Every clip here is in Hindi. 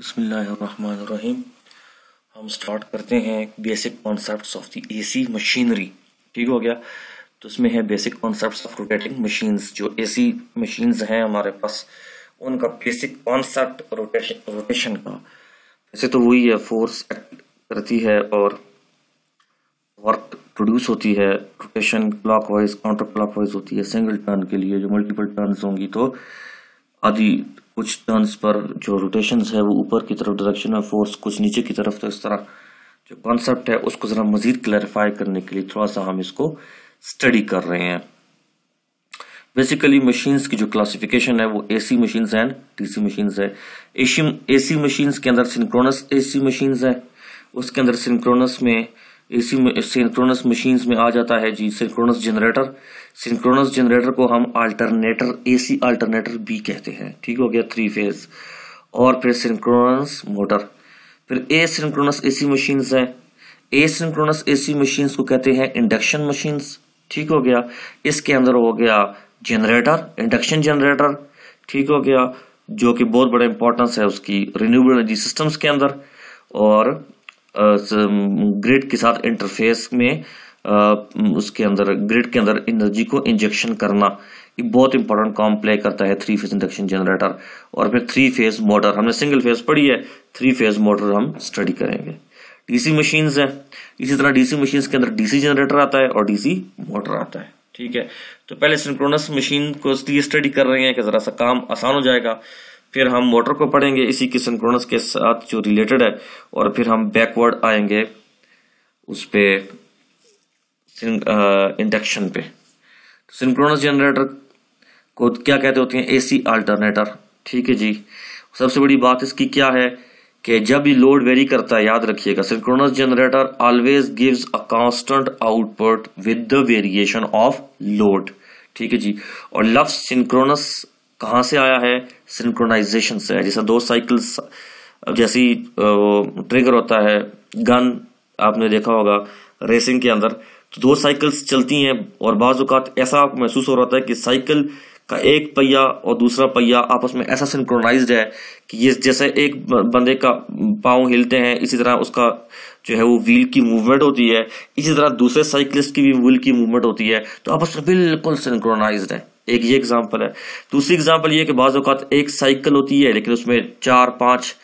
बिस्मिल्लाहिर्रहमानिर्रहीम हम स्टार्ट करते हैं basic concepts of the AC machinery ठीक हो गया तो इसमें है basic concepts of rotating machines जो एसी मशीन्स हैं हमारे पास उनका बेसिक कॉन्सेप्ट रोटेशन रोटेशन का वैसे तो वही है फोर्स एक्ट करती है और वर्क प्रोड्यूस होती है rotation clockwise counter clockwise होती है सिंगल टर्न के लिए जो मल्टीपल टर्न होंगी तो आदि कुछ टर्न्स पर जो रोटेशन है वो ऊपर की तरफ डायरेक्शन ऑफ फोर्स कुछ नीचे की तरफ तो इस तरह जो कॉन्सेप्ट है उसको ज़रा मज़ीद क्लैरिफाई करने के लिए थोड़ा सा हम इसको स्टडी कर रहे हैं बेसिकली मशीन्स की जो क्लासिफिकेशन है वो एसी मशीन्स हैं डीसी मशीन्स है एशियम एसी मशीन्स के अंदर सिंक्रोनस एसी मशीन्स है उसके अंदर सिंक्रोनस में इसी में सिंक्रोनस मशीन्स में आ जाता है जी सिंक्रोनस जनरेटर सिंक्रोनस जनरेटर को हम अल्टरनेटर एसी अल्टरनेटर भी कहते हैं ठीक हो गया थ्री फेज और फिर सिंक्रोनस मोटर फिर ए सिंक्रोनस एसी मशीन्स हैं ए सिंक्रोनस एसी मशीन्स को कहते हैं इंडक्शन मशीन्स ठीक हो गया इसके अंदर हो गया जनरेटर इंडक्शन जनरेटर ठीक हो गया जो कि बहुत बड़ा इंपॉर्टेंस है उसकी रिन्यूएबल एनर्जी सिस्टम्स के अंदर और ग्रिड के साथ इंटरफेस में उसके अंदर ग्रिड के अंदर एनर्जी को इंजेक्शन करना ये बहुत इंपॉर्टेंट काम प्ले करता है थ्री फेज इंडक्शन जनरेटर और फिर थ्री फेज मोटर हमने सिंगल फेज पढ़ी है थ्री फेज मोटर हम स्टडी करेंगे डीसी मशीन्स है इसी तरह डीसी मशीन्स के अंदर डीसी जनरेटर आता है और डीसी मोटर आता है ठीक है तो पहले सिंक्रोनस मशीन को इसलिए स्टडी कर रहे हैं कि ज़रा सा काम आसान हो जाएगा फिर हम मोटर को पढ़ेंगे इसी के सिंक्रोनस के साथ जो रिलेटेड है और फिर हम बैकवर्ड आएंगे उस पर इंडक्शन पे सिंक्रोनस तो जनरेटर को क्या कहते होते हैं एसी अल्टरनेटर ठीक है जी सबसे बड़ी बात इसकी क्या है कि जब भी लोड वेरी करता है याद रखिएगा synchronous generator always gives a constant output with the variation of load ठीक है जी और लफ्स सिंक्रोनस कहाँ से आया है सिंक्रोनाइजेशन से जैसे दो साइकिल्स जैसी ट्रिगर होता है गन आपने देखा होगा रेसिंग के अंदर तो दो साइकिल्स चलती हैं और बाज़ात ऐसा आपको महसूस हो रहा था कि साइकिल का एक पहिया और दूसरा पहिया आपस में ऐसा सिंक्रोनाइज्ड है कि ये जैसे एक बंदे का पाँव हिलते हैं इसी तरह उसका जो है वो व्हील की मूवमेंट होती है इसी तरह दूसरे साइकिलिस्ट की भी व्हील की मूवमेंट होती है तो आपस में बिल्कुल सिंक्रोनाइज्ड है एक ये एग्जाम्पल है दूसरी एग्जाम्पल ये कि बाजात एक साइकिल होती है लेकिन उसमें चार पांच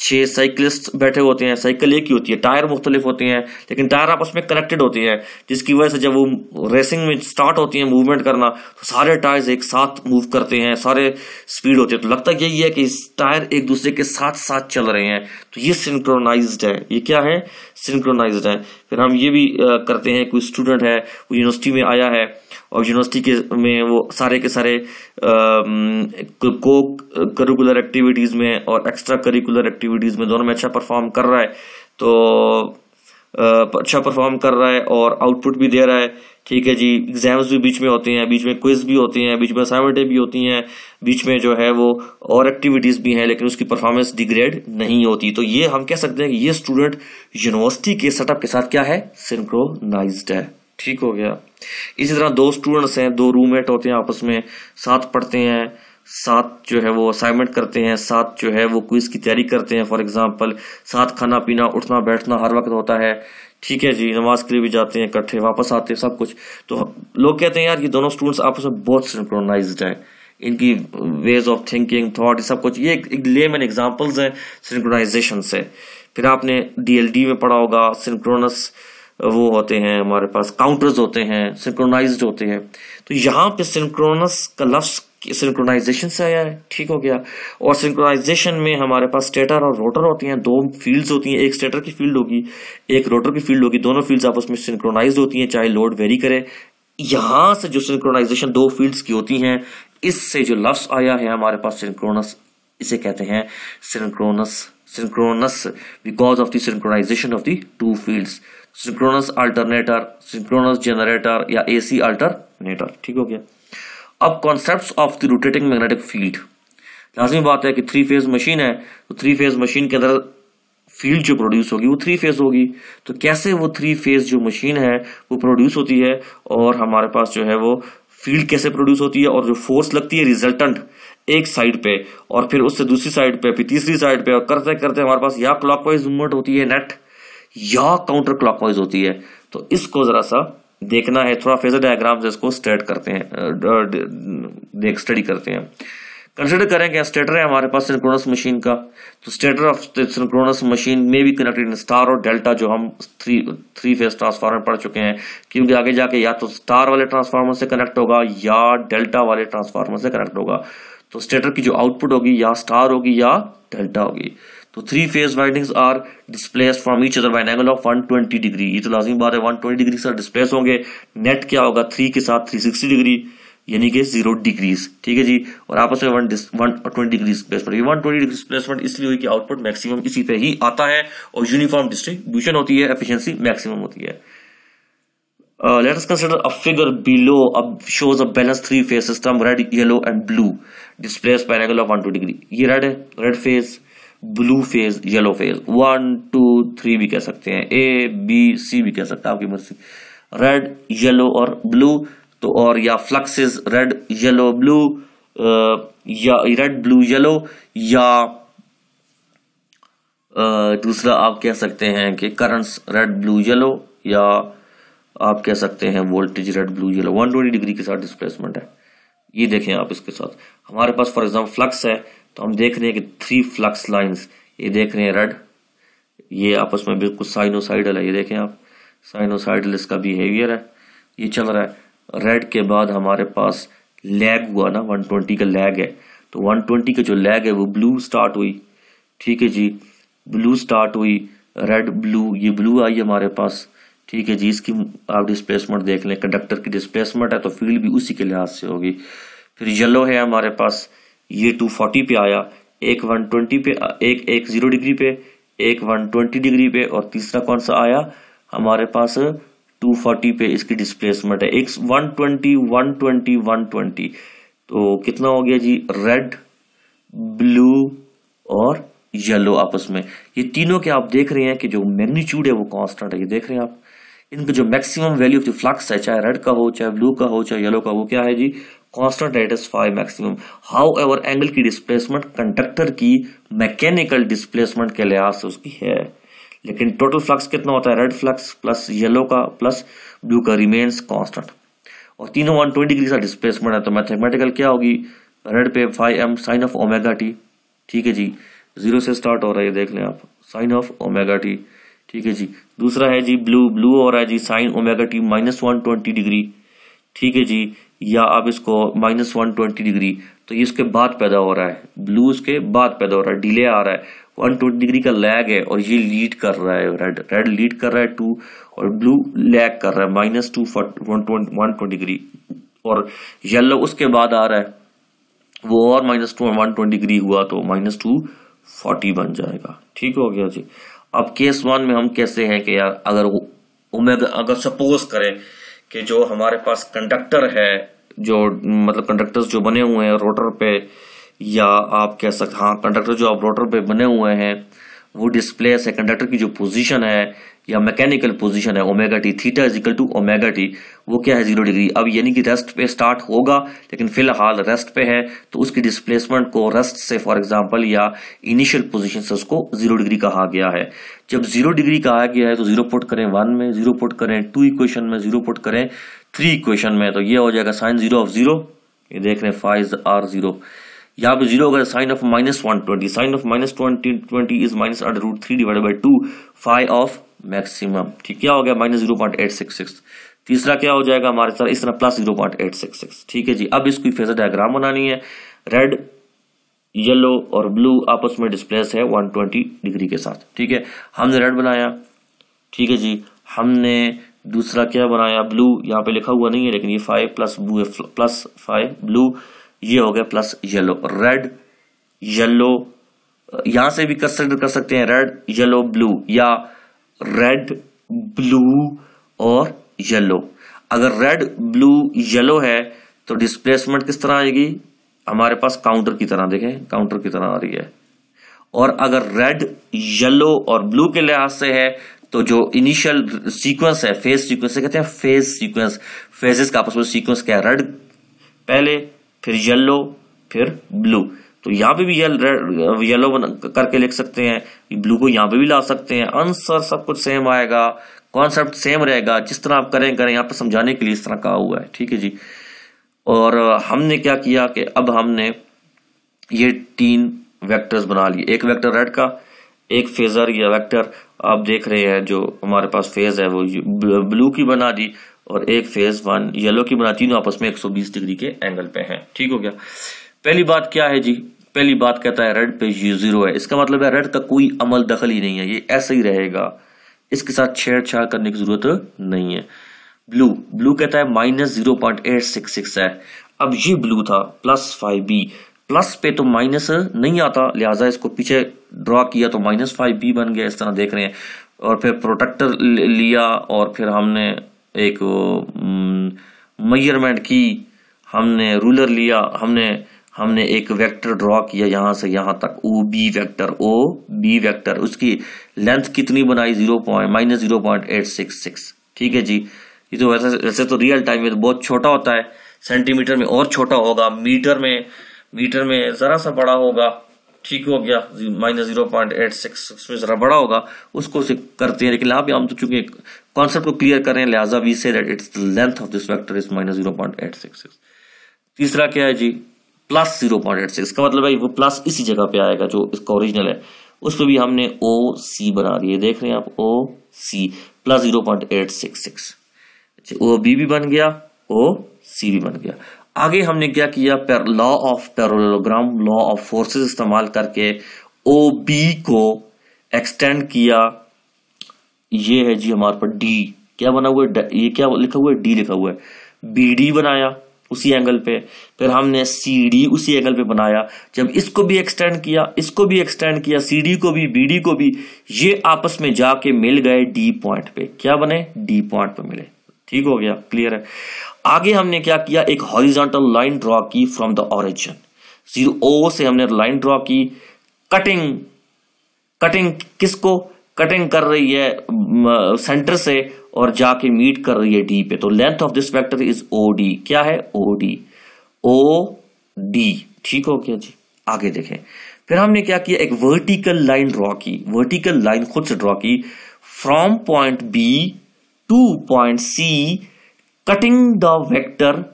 छह साइकिलिस्ट बैठे होते हैं साइकिल एक ही होती है टायर मुख्तलिफ होते हैं लेकिन टायर आपस में कनेक्टेड होते हैं जिसकी वजह से जब वो रेसिंग में स्टार्ट होती है मूवमेंट करना तो सारे टायर्स एक साथ मूव करते हैं सारे स्पीड होते हैं तो लगता यही है कि टायर एक दूसरे के साथ साथ चल रहे हैं तो ये सिंक्रोनाइज है ये क्या है सिंक्रोनाइज है फिर हम ये भी करते हैं कोई स्टूडेंट है वो यूनिवर्सिटी में आया है और यूनिवर्सिटी के में वो सारे के सारे को करिकुलर एक्टिविटीज़ में और एक्स्ट्रा करिकुलर एक्टिविटीज़ में दोनों में अच्छा परफॉर्म कर रहा है तो अच्छा परफॉर्म कर रहा है और आउटपुट भी दे रहा है ठीक है जी एग्जाम्स भी बीच में होते हैं बीच में क्विज भी होते हैं बीच में असाइनमेंटें भी होती हैं बीच में जो है वो और एक्टिविटीज़ भी हैं लेकिन उसकी परफॉर्मेंस डिग्रेड नहीं होती तो ये हम कह सकते हैं कि ये स्टूडेंट यूनिवर्सिटी के सेटअप के साथ क्या है सिंक्रोनाइज्ड है ठीक हो गया इसी तरह दो स्टूडेंट्स हैं दो रूममेट होते हैं आपस में साथ पढ़ते हैं साथ जो है वो असाइनमेंट करते हैं साथ जो है वो क्विज की तैयारी करते हैं फॉर एग्जांपल साथ खाना पीना उठना बैठना हर वक्त होता है ठीक है जी नमाज के लिए भी जाते हैं इकट्ठे वापस आते हैं सब कुछ तो लोग कहते हैं यार ये दोनों स्टूडेंट्स आपस में बहुत सिंक्रोनाइज हैं इनकी वेज ऑफ थिंकिंग थाट सब कुछ ये एक, लेम एंड एग्जाम्पल्स हैं सिंक्रोनाइजेशन से फिर आपने डी में पढ़ा होगा सिंक्रोनस वो होते हैं हमारे पास काउंटर्स होते हैं सिंक्रोनाइज होते हैं तो यहाँ पे सिंक्रोनस का लफ्स सिंक्रोनाइजेशन से आया है ठीक हो गया और सिंक्रोनाइजेशन में हमारे पास स्टेटर और रोटर होते हैं दो फील्ड्स होती हैं एक स्टेटर की फील्ड होगी एक रोटर की फील्ड होगी दोनों फील्ड्स आपस में सिंक्रोनाइज होती हैं चाहे लोड वेरी करे यहाँ से जो सिंक्रोनाइजेशन दो फील्ड्स की होती हैं इससे जो लफ्स आया है हमारे पास सिंक्रोनस इसे कहते हैं synchronous synchronous because of the synchronization of the two fields synchronous alternator synchronous generator या AC अल्टरनेटर ठीक हो गया अब concept of the rotating magnetic field लाजमी बात है कि थ्री फेज मशीन है तो थ्री फेज मशीन के अंदर फील्ड जो प्रोड्यूस होगी वो थ्री फेज होगी तो कैसे वो थ्री फेज जो मशीन है वो प्रोड्यूस होती है और हमारे पास जो है वो फील्ड कैसे प्रोड्यूस होती है और जो फोर्स लगती है रिजल्टेंट एक साइड पे और फिर उससे दूसरी साइड पे फिर तीसरी साइड पे और करते करते हमारे पास या क्लॉकवाइज मूवमेंट होती है नेट या काउंटर क्लॉकवाइज होती है तो इसको जरा सा देखना है थोड़ा फेजर डायग्राम से इसको स्टेट करते हैं देख स्टडी करते हैं कंसिडर करें कि स्टेटर है हमारे पास सिंक्रोनस मशीन का तो स्टेटर ऑफ सिंक्रोनस मशीन में भी कनेक्टेड स्टार और डेल्टा जो हम थ्री थ्री फेज ट्रांसफार्मर पढ़ चुके हैं क्योंकि आगे जाके या तो स्टार वाले ट्रांसफार्मर से कनेक्ट होगा या डेल्टा वाले ट्रांसफार्मर से कनेक्ट होगा तो स्टेटर की जो आउटपुट होगी या स्टार होगी या डेल्टा होगी तो three phase windings are displaced from each other by angle of 120 degree ये तो लाजमी बात है 120 डिग्री से डिस्प्लेस होंगे नेट क्या होगा थ्री के साथ 360 डिग्री यानी कि जीरो डिग्रीज ठीक है जी और आपस में one one twenty degree displacement ये वन ट्वेंटी डिग्री डिस्प्लेसमेंट इसलिए हुई कि आउटपुट मैक्सिमम इसी पे ही आता है और यूनिफॉर्म डिस्ट्रीब्यूशन होती है एफिशियंसी मैक्सिमम होती है Uh, let us consider a figure below uh, shows a balanced three phase system red yellow and blue displays by an angle of 120 degree ये red है red phase blue phase yellow phase one two three भी कह सकते हैं ए बी सी भी कह सकते हैं आपकी मर्जी रेड येलो और ब्लू तो और या फ्लक्सेस रेड येलो ब्लू या रेड ब्लू येलो या दूसरा आप कह सकते हैं कि करंट्स रेड ब्लू येलो या आप कह सकते हैं voltage red blue yellow twenty degree के साथ डिस्प्लेसमेंट है ये देखें आप इसके साथ हमारे पास फॉर एग्जाम्पल फ्लक्स है तो हम देख रहे हैं कि थ्री फ्लक्स लाइन्स ये देख रहे हैं रेड ये आपस में बिल्कुल साइनोसाइडल है ये देखें आप साइनोसाइडल इसका बिहेवियर है ये चल रहा है रेड के बाद हमारे पास लैग हुआ ना 120 का लैग है तो 120 का जो लैग है वो ब्लू स्टार्ट हुई ठीक है जी ब्लू स्टार्ट हुई रेड ब्लू ये ब्लू आई हमारे पास ठीक है जी इसकी आप डिस्प्लेसमेंट देख लें कंडक्टर की डिस्प्लेसमेंट है तो फील्ड भी उसी के लिहाज से होगी फिर येलो है हमारे पास ये टू फोर्टी पे आया एक वन ट्वेंटी पे एक एक जीरो डिग्री पे एक वन ट्वेंटी डिग्री पे और तीसरा कौन सा आया हमारे पास टू फोर्टी पे इसकी डिस्प्लेसमेंट है एक one twenty one twenty one twenty तो कितना हो गया जी रेड ब्लू और येलो आपस में ये तीनों के आप देख रहे हैं कि जो मैग्नीट्यूड है वो कांस्टेंट है ये देख रहे हैं आप इनका जो maximum value of the flux है चाहे रेड का हो चाहे ब्लू का हो चाहे येलो का हो क्या है जी constant is five maximum however angle की डिस्प्लेसमेंट कंडक्टर की मैकेनिकल डिस्प्लेसमेंट के लिहाज से उसकी है लेकिन टोटल फ्लक्स कितना होता है रेड फ्लक्स प्लस येलो का प्लस ब्लू का रिमेन्स कॉन्स्टेंट और तीनों वन ट्वेंटी डिग्री का डिस्प्लेसमेंट है तो मैथमेटिकल क्या होगी रेड पे five M sine of omega T ठीक है जी जीरो से स्टार्ट हो रहा है देख लें आप साइन ऑफ ओमेगा टी ठीक है जी दूसरा है जी ब्लू ब्लू हो रहा है जी sine omega T minus one twenty degree ठीक है जी या आप इसको माइनस वन ट्वेंटी डिग्री तो ये इसके बाद पैदा हो रहा है ब्लू इसके बाद पैदा हो रहा है डिले आ रहा है वन ट्वेंटी डिग्री का लैग है और ये लीड कर रहा है रेड रेड लीड कर रहा है टू और ब्लू लैग कर रहा है minus two one twenty degree और येलो उसके बाद आ रहा है वो और minus two one twenty degree हुआ तो माइनस टू फोर्टी बन जाएगा ठीक हो गया जी अब केस वन में हम कैसे हैं कि अगर उमेगा अगर सपोज करें कि जो हमारे पास कंडक्टर है जो मतलब कंडक्टर्स जो बने हुए हैं रोटर पे या आप कह सकते हाँ कंडक्टर जो आप रोटर पे बने हुए हैं वो डिस्प्ले है कंडक्टर की जो पोजीशन है या मैकेनिकल पोजीशन है omega T theta equal to omega T वो क्या है जीरो डिग्री अब यानी कि रेस्ट पे स्टार्ट होगा लेकिन फिलहाल रेस्ट पे है तो उसकी डिस्प्लेसमेंट को रेस्ट से फॉर एग्जांपल या इनिशियल पोजीशन से उसको जीरो डिग्री कहा गया है जब जीरो डिग्री कहा गया है तो जीरो पुट करें वन में जीरो पुट करें टू इक्वेशन में जीरो पुट करें थ्री इक्वेशन में तो यह हो जाएगा साइन जीरो ऑफ जीरो देख रहे हैं फाइव आर जीरो यहाँ पे जीरो अगर sine of minus one twenty sine of minus twenty twenty is minus under root three divide by two five of maximum ठीक क्या हो गया minus zero point eight six six तीसरा क्या हो जाएगा हमारे साथ इस तरह plus zero point eight six six ठीक है जी अब इसकी फेजर डायग्राम बनानी है रेड येलो और ब्लू आपस में डिस्प्लेस है वन ट्वेंटी डिग्री के साथ ठीक है हमने रेड बनाया ठीक है जी हमने दूसरा क्या बनाया ब्लू यहाँ पे लिखा हुआ नहीं है लेकिन ये five plus blue plus five blue ये हो गया प्लस येलो रेड येलो यहां से भी कंसिडर कर सकते हैं रेड येलो ब्लू या रेड ब्लू और येलो अगर रेड ब्लू येलो है तो डिस्प्लेसमेंट किस तरह आएगी हमारे पास काउंटर की तरह देखें काउंटर की तरह आ रही है और अगर रेड येलो और ब्लू के लिहाज से है तो जो इनिशियल सीक्वेंस है फेज सीक्वेंस कहते हैं फेज सीक्वेंस फेजेस का आपस में सीक्वेंस क्या है रेड पहले फिर येलो फिर ब्लू तो यहाँ पे भी येल येलो करके लिख सकते हैं ब्लू को यहाँ पे भी ला सकते हैं आंसर सब कुछ सेम आएगा कॉन्सेप्ट सेम रहेगा जिस तरह आप करें करें यहां पे समझाने के लिए इस तरह कहा हुआ है ठीक है जी और हमने क्या किया कि अब हमने ये तीन वेक्टर्स बना लिए एक वेक्टर रेड का एक फेजर या वेक्टर आप देख रहे हैं जो हमारे पास फेज है वो ब्लू की बना दी और एक फेज वन येलो की बना तीनों आपस में 120 डिग्री के एंगल पे हैं ठीक हो गया पहली बात क्या है जी पहली बात कहता है रेड पे जीरो है इसका मतलब है रेड का कोई अमल दखल ही नहीं है ये ऐसे ही रहेगा इसके साथ छेड़छाड़ करने की जरूरत नहीं है ब्लू ब्लू कहता है minus zero point eight six six है अब ये ब्लू था प्लस फाइव बी प्लस पे तो माइनस नहीं आता लिहाजा इसको पीछे ड्रॉ किया तो माइनस फाइव बी बन गया इस तरह देख रहे हैं और फिर प्रोटेक्टर लिया और फिर हमने एक मयरमेंट की हमने रूलर लिया हमने हमने एक वेक्टर ड्रॉ किया यहाँ से यहाँ तक O B vector O B vector उसकी लेंथ कितनी बनाई zero point minus zero point eight six six ठीक है जी ये तो वैसे वैसे तो रियल टाइम में तो बहुत छोटा होता है सेंटीमीटर में और छोटा होगा मीटर में मीटर में ज़रा सा बड़ा होगा ठीक हो गया minus zero point eight six उसमें ज़रा बड़ा होगा उसको उसे करते हैं लेकिन यहाँ पे हम तो चूंकि कॉन्सेप्ट को क्लियर कर रहे हैं लिहाजा we say that it's length of this vector is minus zero point eight six six तीसरा क्या है जी plus zero point eight six का मतलब है वो प्लस इसी जगह पे आएगा जो इसका ओरिजिनल है उस पर भी हमने ओ सी बना दिए देख रहे हैं आप O C plus zero point eight six six अच्छा ओ बी भी बन गया ओ सी भी बन गया आगे हमने क्या किया law of parallelogram law of forces इस्तेमाल करके ओ बी को एक्सटेंड किया ये है जी हमारे पास डी क्या बना हुआ है ये क्या लिखा हुआ है डी लिखा हुआ है बी डी बनाया उसी एंगल पे फिर हमने सी डी उसी एंगल पे बनाया जब इसको भी एक्सटेंड किया इसको भी एक्सटेंड किया सी डी को भी बी डी को भी ये आपस में जाके मिल गए डी पॉइंट पे क्या बने डी पॉइंट पे मिले ठीक हो गया क्लियर है आगे हमने क्या किया एक हॉरिजॉन्टल लाइन ड्रॉ की from the origin zero O से हमने लाइन ड्रॉ की कटिंग कटिंग किसको कटिंग कर रही है सेंटर से और जाके मीट कर रही है डी पे तो length of this vector is O D क्या है ओ डी ओ डी ठीक हो गया जी आगे देखें फिर हमने क्या किया एक वर्टिकल लाइन ड्रॉ की वर्टिकल लाइन खुद से ड्रॉ की from point B to point C cutting the vector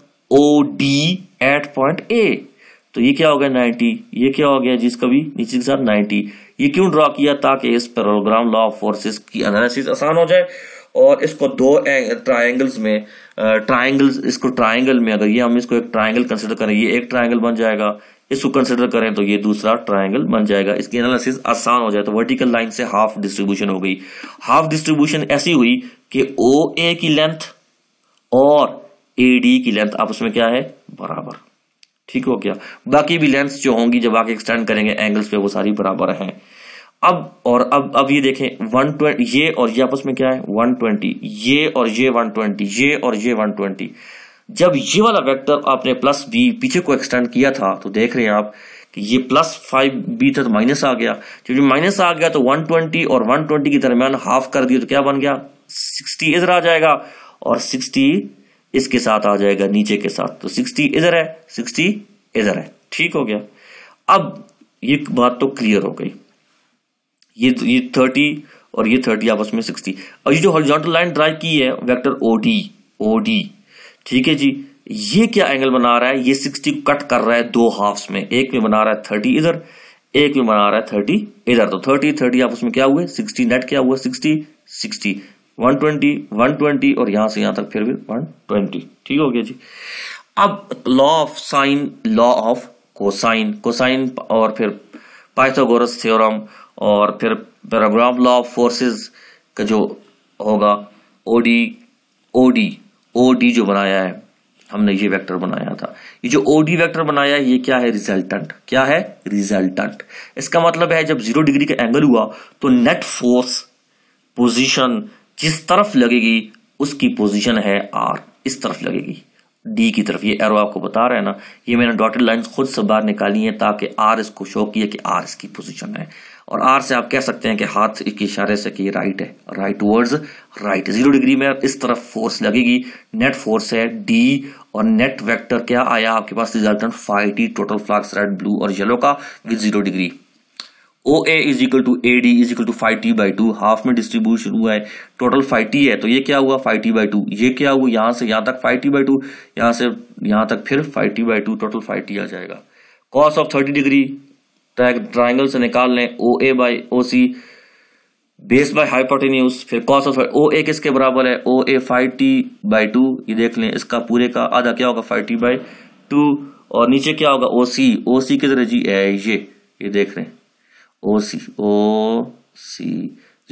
O D at point A तो ये क्या हो गया 90 ये क्या हो गया जिसका भी नीचे के साथ 90 ये क्यों ड्रॉ किया ताकि इस पैरोग्राम लॉ ऑफ फोर्सेस की एनालिसिस आसान हो जाए और इसको दो ट्रायंगल्स में ट्रायंगल्स इसको ट्रायंगल में अगर ये हम इसको एक ट्रायंगल कंसिडर करें ये एक ट्रायंगल बन जाएगा इसको कंसिडर करें तो ये दूसरा ट्राइंगल बन जाएगा इसकी एनालिसिस आसान हो जाए तो वर्टिकल लाइन से हाफ डिस्ट्रीब्यूशन हो गई हाफ डिस्ट्रीब्यूशन ऐसी हुई कि ओ ए की लेंथ और ए डी की लेंथ आपस में क्या है बराबर ठीक हो गया बाकी भी लेंथ जो होंगी जब आगे एक्सटेंड करेंगे एंगल्स पे वो सारी बराबर हैं अब और अब अब ये देखें वन ट्वेंटी ये और ये आपस में क्या है वन ट्वेंटी ये और ये वन ट्वेंटी ये और ये वन ट्वेंटी जब ये वाला वेक्टर आपने प्लस बी पीछे को एक्सटेंड किया था तो देख रहे हैं आप कि ये प्लस फाइव बी था तो माइनस आ गया जब माइनस आ गया तो 120 और 120 के दरमियान हाफ कर दिया तो क्या बन गया 60 इधर आ जाएगा और 60 इसके साथ आ जाएगा नीचे के साथ तो 60 इधर है 60 इधर है ठीक हो गया अब ये बात तो क्लियर हो गई ये ये थर्टी और ये थर्टी आपस में सिक्सटी और ये जो हॉरिजॉन्टल लाइन ड्राइव की है वेक्टर ओडी ओडी ठीक है जी ये क्या एंगल बना रहा है ये सिक्सटी को कट कर रहा है दो हाफ में एक में बना रहा है थर्टी इधर एक में बना रहा है थर्टी इधर तो थर्टी थर्टी आप उसमें क्या हुए सिक्सटी नेट क्या हुआ sixty sixty one twenty one twenty और यहां से यहां तक फिर भी वन ट्वेंटी ठीक हो गया जी अब law of sine law of cosine cosine और फिर पाइथागोरस थ्योरम और फिर पैराग्राफ लॉ ऑफ फोर्सेस का जो होगा ओडी ओडी ओ डी जो बनाया है हमने ये वेक्टर बनाया था ये जो ओ डी वैक्टर बनाया है ये क्या है रिजल्टेंट क्या है रिजल्टेंट इसका मतलब है जब जीरो डिग्री का एंगल हुआ तो नेट फोर्स पोजिशन जिस तरफ लगेगी उसकी पोजिशन है आर इस तरफ लगेगी डी की तरफ ये एरो आपको बता रहा है ना ये मैंने डॉटेड लाइन खुद से बाहर निकाली है ताकि आर इसको शो किया कि आर इसकी पोजिशन है और आर से आप कह सकते हैं कि हाथ एक इशारे से कि राइट है rightward right zero degree में इस तरफ फोर्स लगेगी नेट फोर्स है डी और नेट वेक्टर क्या आया आपके पास resultant five D total flux red blue और येलो का with zero degree O A is equal to A D is equal to five T by two half में डिस्ट्रीब्यूशन हुआ है टोटल फाइव टी है तो ये क्या हुआ फाइव टी बाई टू ये क्या हुआ यहाँ से यहाँ तक फाइव टी बाई टू यहाँ से यहाँ तक फिर five T by two total five T आ जाएगा cos of thirty degree triangle से निकाल लें O A by O C base by hypotenuse फिर कॉस ऑफ ओ ए किसके बराबर है O A five T by two ये देख लें इसका पूरे का आधा क्या होगा फाइव टी बाई टू और नीचे क्या होगा ओ सी ओ सी किस जरिए जी ए ये ये देख रहे हैं O C O C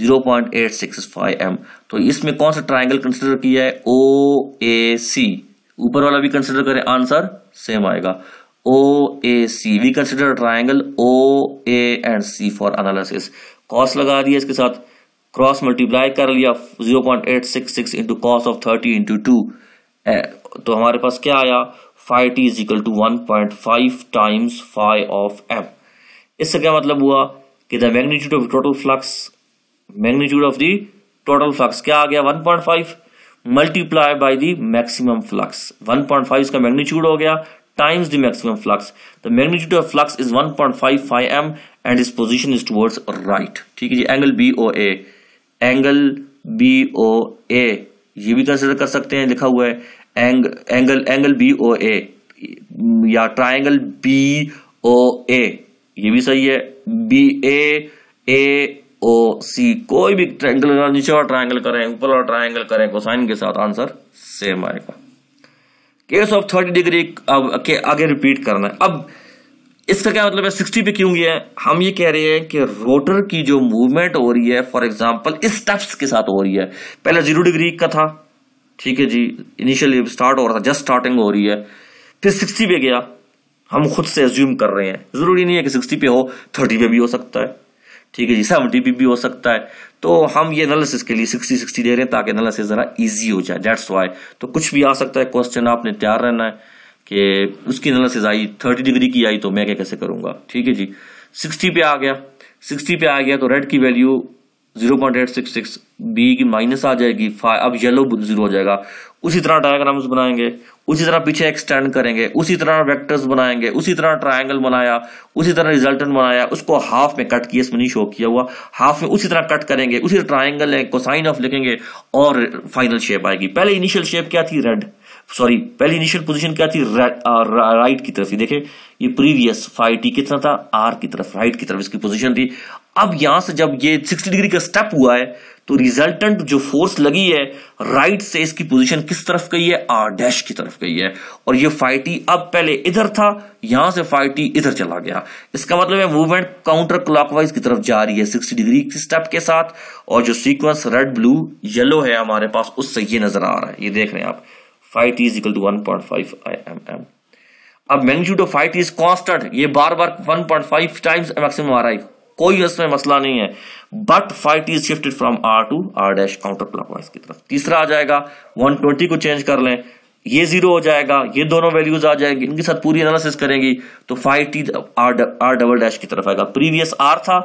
zero point eight six five M तो इसमें कौन सा ट्राइंगल कंसिडर किया है ओ ए सी ऊपर वाला भी कंसिडर करें आंसर सेम आएगा O A C we consider triangle O A and C for analysis cos लगा दिया इसके साथ क्रॉस मल्टीप्लाई कर लिया 0.866 into cos of thirty into two तो हमारे पास क्या आया five T is equal to one point five times five of M इससे क्या मतलब हुआ कि the magnitude of total flux magnitude of the total flux क्या आ गया one point five multiply by the maximum flux one point five इसका मैग्नीट्यूड हो गया times the maximum flux the magnitude of flux is 1.5 m and its position is towards right ठीक है जी angle B O A angle B O A ये भी कंसिडर कर सकते हैं लिखा हुआ है ang, angle angle B O A या ट्राइंगल बी ओ ए ये भी सही है बी ए ए ओ सी कोई भी ट्राइंगल नीचे वाला ट्राइंगल करें ऊपर वाला ट्राइंगल करें कोसाइन के साथ आंसर सेम आएगा केस ऑफ थर्टी डिग्री के आगे रिपीट करना है अब इसका क्या मतलब है सिक्सटी पे क्यों गया है हम ये कह रहे हैं कि रोटर की जो मूवमेंट हो रही है फॉर एग्जाम्पल इस स्टेप्स के साथ हो रही है पहले जीरो डिग्री का था ठीक है जी इनिशियली स्टार्ट हो रहा था जस्ट स्टार्टिंग हो रही है फिर सिक्सटी पे गया हम खुद से एज्यूम कर रहे हैं जरूरी नहीं है कि सिक्सटी पे हो थर्टी पे भी हो सकता है ठीक है जी सेवेंटी पी भी हो सकता है तो हम ये एनालिसिस के लिए सिक्सटी सिक्सटी दे रहे हैं ताकि एनालिसिस ज़रा इजी हो जाए डेट्स वाई तो कुछ भी आ सकता है क्वेश्चन आपने तैयार रहना है कि उसकी एनालिसिस आई थर्टी डिग्री की आई तो मैं क्या कैसे करूंगा ठीक है जी सिक्सटी पे आ गया सिक्सटी पे आ गया तो रेड की value zero point eight six six B की माइनस आ जाएगी फाइव अब येलो जीरो हो जाएगा उसी तरह डायग्राम्स बनाएंगे उसी तरह पीछे एक्सटेंड करेंगे उसी तरह वेक्टर्स बनाएंगे उसी तरह ट्रायंगल बनाया उसी तरह रिजल्टेंट बनाया उसको हाफ में कट किया इसमें नहीं शो किया हुआ हाफ में उसी तरह कट करेंगे उसी तरह ट्राइंगल को साइन ऑफ लिखेंगे और फाइनल शेप आएगी पहले इनिशियल शेप क्या थी रेड सॉरी पहली इनिशियल पोजीशन क्या थी राइट uh, की तरफ ही देखे ये प्रीवियस फाइव टी कितना था आर की तरफ राइट की तरफ इसकी पोजीशन थी अब यहां से जब ये 60 डिग्री का स्टेप हुआ है तो रिजल्टेंट जो फोर्स लगी है राइट से इसकी पोजीशन किस तरफ गई है आर डैश की तरफ गई है और ये फाइटी e अब पहले इधर था यहां से फाइटी e इधर चला गया इसका मतलब है मूवमेंट काउंटर क्लॉकवाइज की तरफ जा रही है 60 डिग्री की स्टेप के साथ और जो सीक्वेंस रेड ब्लू येलो है हमारे पास उससे ये नजर आ रहा है ये देख रहे हैं आप five is equal to one point अब magnitude of phi is constant ये बार बार one point five times maximum आ रहा है कोई इसमें मसला नहीं है but phi is shifted from R to R dash counter clockwise की तरफ तीसरा आ जाएगा 120 को चेंज कर लें ये जीरो हो जाएगा ये दोनों वैल्यूज आ जाएंगे इनके साथ पूरी एनालिसिस करेंगे तो five T R R double dash की तरफ आएगा प्रीवियस आर था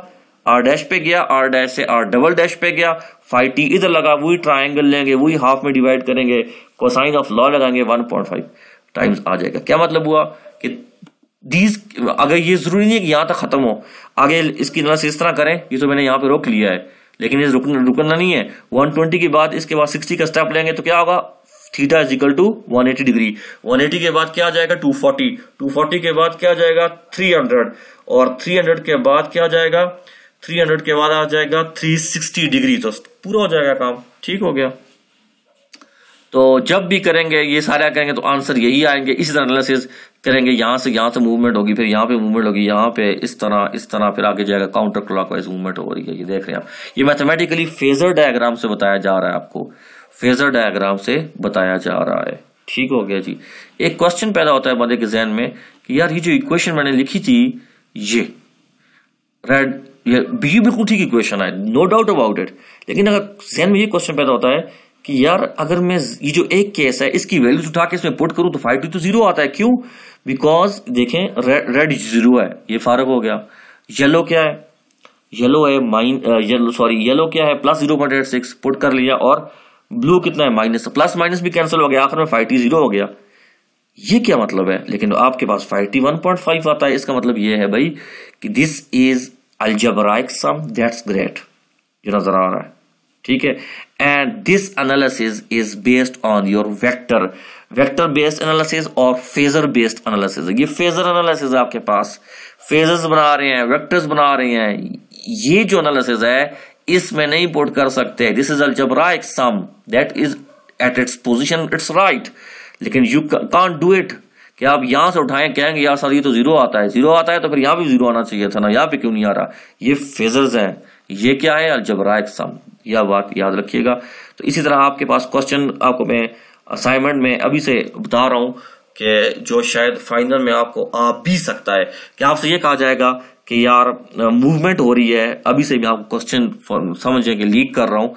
आर डैश पे गया आर डैश से आर डबल डैश पे गया फाइव टी इधर लगा वही ट्राइंगल लेंगे वही हाफ में डिवाइड करेंगे कोसाइन ऑफ लॉ लगाएंगे 1.5 टाइम्स आ जाएगा क्या मतलब हुआ कि दीज अगर ये जरूरी नहीं है कि यहां तक खत्म हो आगे इसकी नस इस तरह करें ये तो मैंने यहां पे रोक लिया है लेकिन ये रुकना रुकना नहीं है 120 के बाद इसके बाद 60 का स्टेप लेंगे तो क्या होगा theta is equal to 180 degree 180 के बाद क्या आ जाएगा 240 240 के बाद क्या आ जाएगा 300 और 300 के बाद क्या आ जाएगा 300 के बाद आ जाएगा 360 डिग्री तो पूरा हो जाएगा काम ठीक हो गया तो जब भी करेंगे ये सारे करेंगे तो आंसर यही आएंगे इस तरह एनालिसिस करेंगे यहाँ से यहाँ से मूवमेंट होगी फिर यहाँ पे मूवमेंट होगी यहाँ पे इस तरह इस तरह फिर आगे जाएगा काउंटर क्लॉक वाइज मूवमेंट हो रही है ये देख रहे हैं आप ये मैथमेटिकली फेजर डायग्राम से बताया जा रहा है आपको फेजर डायग्राम से बताया जा रहा है ठीक हो गया जी एक क्वेश्चन पैदा होता है बंदे के जहन में कि यार ये जो इक्वेशन मैंने लिखी थी ये रेड ये बिल्कुल ठीक इक्वेशन है नो डाउट अबाउट इट लेकिन अगर जहन में ये क्वेश्चन पैदा होता है कि यार अगर मैं ये जो एक केस है इसकी वैल्यूज उठा के इसमें पुट करूं तो फाइव टू तो जीरो आता है क्यों बिकॉज देखें रेड जीरो है ये फारक हो गया येलो क्या है येलो है माइन येलो सॉरी येलो क्या है plus zero point eight six put कर लिया और ब्लू कितना है माइनस प्लस माइनस भी कैंसिल हो गया आखिर में फाइव टी जीरो हो गया ये क्या मतलब है लेकिन आपके पास five T one point five आता है इसका मतलब ये है भाई कि this is algebraic sum that's great जो नजर आ रहा है ठीक है and this analysis is based on your vector vector based analysis or phasor based analysis ye phasor analysis aapke paas phases bana rahe hain vectors bana rahe hain ye jo analysis hai isme nahi put kar sakte this is algebraic sum that is at its position it's right lekin you can't do it कि आप यहां से उठाएं कहेंगे यार सर ये तो जीरो आता है जीरो आता है तो फिर यहां भी जीरो आना चाहिए था ना यहां पे क्यों नहीं आ रहा ये फेजर्स हैं ये क्या है अलजबरा सम यह बात याद रखिएगा तो इसी तरह आपके पास क्वेश्चन आपको मैं असाइनमेंट में अभी से बता रहा हूं कि जो शायद फाइनल में आपको आ भी सकता है कि आपसे ये कहा जाएगा कि यार मूवमेंट हो रही है अभी से भी आपको क्वेश्चन समझिए कि लीक कर रहा हूं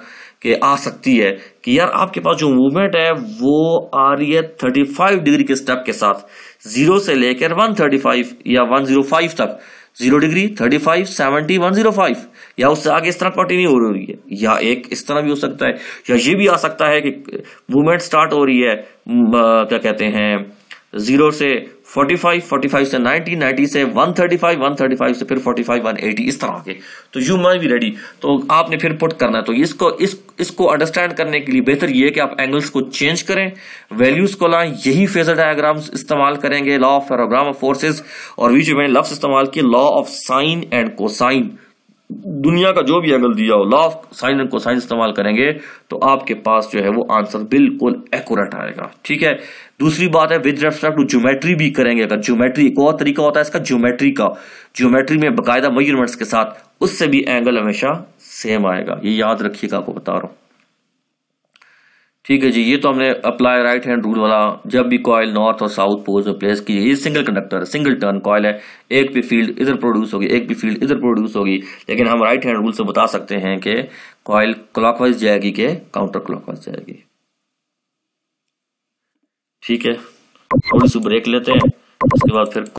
कि आ सकती है कि यार आपके पास जो मूवमेंट है वो आ रही है थर्टी डिग्री के स्टेप के साथ जीरो से लेकर वन या वन तक zero degree thirty five seventy one zero five या उससे आगे इस तरह कंटिन्यू हो रही है या एक इस तरह भी हो सकता है या ये भी आ सकता है कि मूवमेंट स्टार्ट हो रही है क्या कहते हैं जीरो से 45 से 90 90 से 135 135 से फिर 45 180 इस तरह के तो यू भी रेडी तो आपने फिर पुट करना है तो इसको इस इसको अंडरस्टैंड करने के लिए बेहतर ये है कि आप एंगल्स को चेंज करें वैल्यूज को लाएं यही फेजर डायग्राम्स इस्तेमाल करेंगे law of parallelogram of forces और जो मैंने लफ्स इस्तेमाल किए law of sine and cosine दुनिया का जो भी एंगल दिया हो लॉ ऑफ साइन को साइन इस्तेमाल करेंगे तो आपके पास जो है वो आंसर बिल्कुल एक्यूरेट आएगा ठीक है दूसरी बात है विद रेस्पेक्ट टू ज्योमेट्री भी करेंगे अगर ज्योमेट्री एक और तरीका होता है इसका ज्योमेट्री का ज्योमेट्री में बाकायदा मयूरमेंट्स के साथ उससे भी एंगल हमेशा सेम आएगा ये याद रखिएगा आपको बता रहा हूँ ठीक है जी ये तो हमने अप्लाई राइट हैंड रूल वाला जब भी कॉयल नॉर्थ और साउथ पोल्स में प्लेस की ये single conductor single turn coil है एक भी फील्ड इधर प्रोड्यूस होगी एक भी फील्ड इधर प्रोड्यूस होगी लेकिन हम राइट हैंड रूल से बता सकते हैं कि कॉयल क्लॉकवाइज जाएगी के काउंटर क्लॉकवाइज जाएगी ठीक है थोड़ी सी ब्रेक लेते हैं उसके बाद फिर